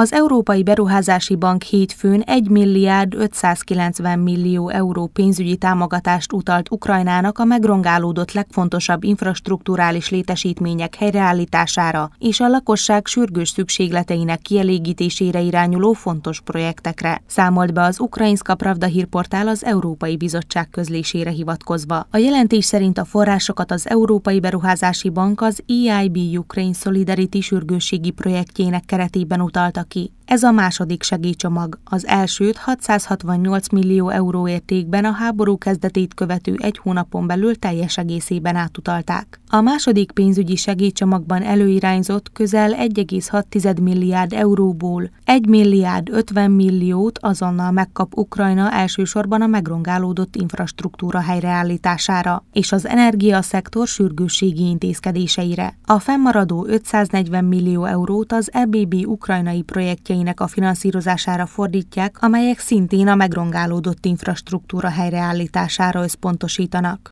Az Európai Beruházási Bank hétfőn 1 milliárd 590 millió euró pénzügyi támogatást utalt Ukrajnának a megrongálódott legfontosabb infrastruktúrális létesítmények helyreállítására és a lakosság sürgős szükségleteinek kielégítésére irányuló fontos projektekre, számolt be az Ukrajnszka Pravda hírportál az Európai Bizottság közlésére hivatkozva. A jelentés szerint a forrásokat az Európai Beruházási Bank az EIB Ukraine Solidarity sürgősségi projektjének keretében utalta 時 Ez a második segélycsomag. Az elsőt 668 millió euró értékben a háború kezdetét követő egy hónapon belül teljes egészében átutalták. A második pénzügyi segélycsomagban előirányzott közel 1,6 milliárd euróból 1 milliárd 50 milliót azonnal megkap Ukrajna elsősorban a megrongálódott infrastruktúra helyreállítására és az energiaszektor sürgősségi intézkedéseire. A fennmaradó 540 millió eurót az EBB ukrajnai projektjein projektjeinek a finanszírozására fordítják, amelyek szintén a megrongálódott infrastruktúra helyreállítására összpontosítanak.